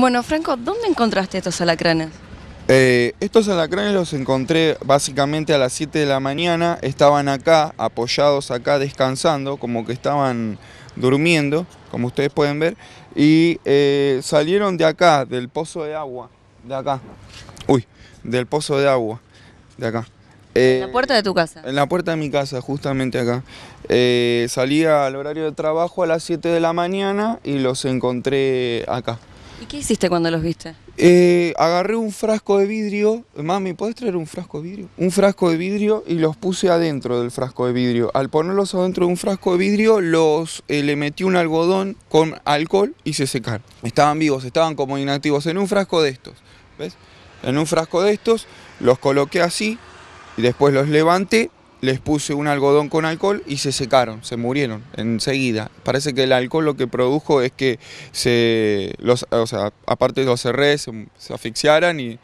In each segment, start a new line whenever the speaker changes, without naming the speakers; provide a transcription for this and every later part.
Bueno, Franco, ¿dónde encontraste estos alacranes? Eh, estos alacranes los encontré básicamente a las 7 de la mañana, estaban acá, apoyados acá, descansando, como que estaban durmiendo, como ustedes pueden ver, y eh, salieron de acá, del pozo de agua, de acá, uy, del pozo de agua, de acá. ¿En eh, la puerta de tu casa? En la puerta de mi casa, justamente acá. salía al horario de trabajo a las 7 de la mañana y los encontré acá. ¿Y qué hiciste cuando los viste? Eh, agarré un frasco de vidrio, mami, ¿puedes traer un frasco de vidrio? Un frasco de vidrio y los puse adentro del frasco de vidrio. Al ponerlos adentro de un frasco de vidrio, los eh, le metí un algodón con alcohol y se secaron. Estaban vivos, estaban como inactivos en un frasco de estos. ¿Ves? En un frasco de estos los coloqué así y después los levanté les puse un algodón con alcohol y se secaron, se murieron enseguida. Parece que el alcohol lo que produjo es que se los, aparte los cerré, se, se asfixiaran y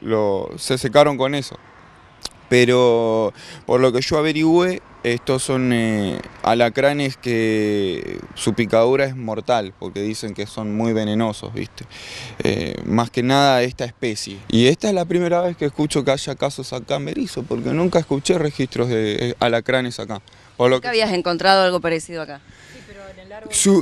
lo, se secaron con eso. Pero por lo que yo averigüé, estos son eh, alacranes que su picadura es mortal, porque dicen que son muy venenosos, ¿viste? Eh, más que nada esta especie. Y esta es la primera vez que escucho que haya casos acá en Berizo, porque nunca escuché registros de eh, alacranes acá. Por lo que... habías encontrado algo parecido acá?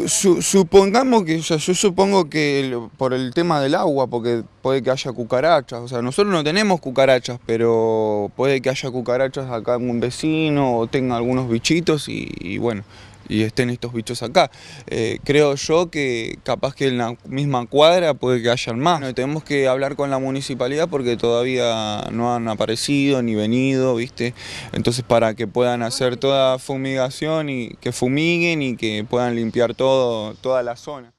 supongamos que, o sea, yo supongo que por el tema del agua, porque puede que haya cucarachas, o sea, nosotros no tenemos cucarachas, pero puede que haya cucarachas acá en un vecino o tenga algunos bichitos y bueno, y estén estos bichos acá. Eh, creo yo que capaz que en la misma cuadra puede que hayan más. tenemos que hablar con la municipalidad porque todavía no han aparecido ni venido, ¿viste? Entonces para que puedan hacer toda fumigación y que fumiguen y que puedan limpiar todo, toda la zona.